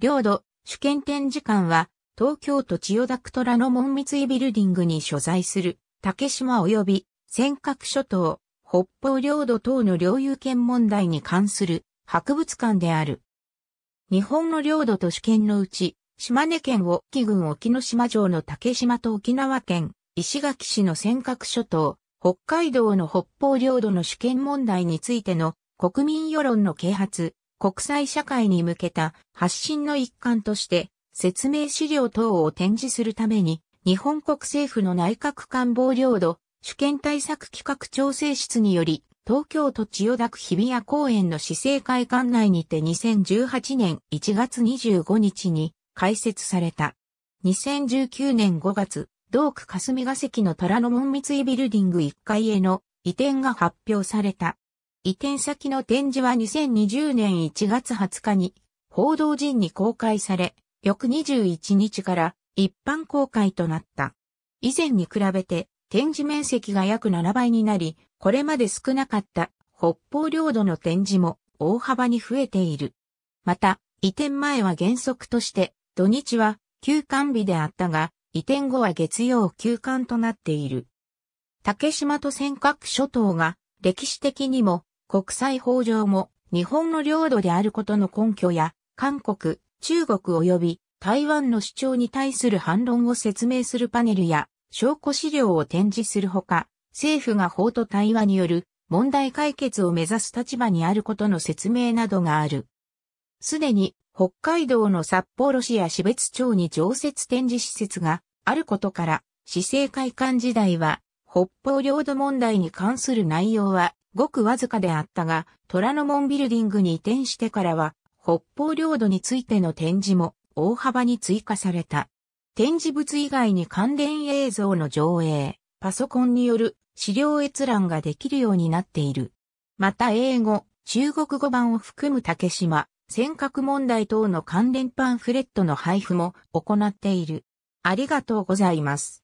領土、主権展示館は、東京都千代田区虎の門三井ビルディングに所在する、竹島及び、尖閣諸島、北方領土等の領有権問題に関する博物館である。日本の領土と主権のうち、島根県を沖郡沖ノ島城の竹島と沖縄県、石垣市の尖閣諸島、北海道の北方領土の主権問題についての国民世論の啓発、国際社会に向けた発信の一環として説明資料等を展示するために日本国政府の内閣官房領土主権対策企画調整室により東京都千代田区日比谷公園の市政会館内にて2018年1月25日に開設された。2019年5月、同区霞が関の虎ノ門三井ビルディング1階への移転が発表された。移転先の展示は2020年1月20日に報道陣に公開され、翌21日から一般公開となった。以前に比べて展示面積が約7倍になり、これまで少なかった北方領土の展示も大幅に増えている。また、移転前は原則として土日は休館日であったが、移転後は月曜休館となっている。竹島と尖閣諸島が歴史的にも国際法上も日本の領土であることの根拠や、韓国、中国及び台湾の主張に対する反論を説明するパネルや証拠資料を展示するほか、政府が法と対話による問題解決を目指す立場にあることの説明などがある。すでに北海道の札幌市や標津町に常設展示施設があることから、市政会館時代は北方領土問題に関する内容はごくわずかであったが、虎ノ門ビルディングに移転してからは、北方領土についての展示も大幅に追加された。展示物以外に関連映像の上映、パソコンによる資料閲覧ができるようになっている。また英語、中国語版を含む竹島、尖閣問題等の関連パンフレットの配布も行っている。ありがとうございます。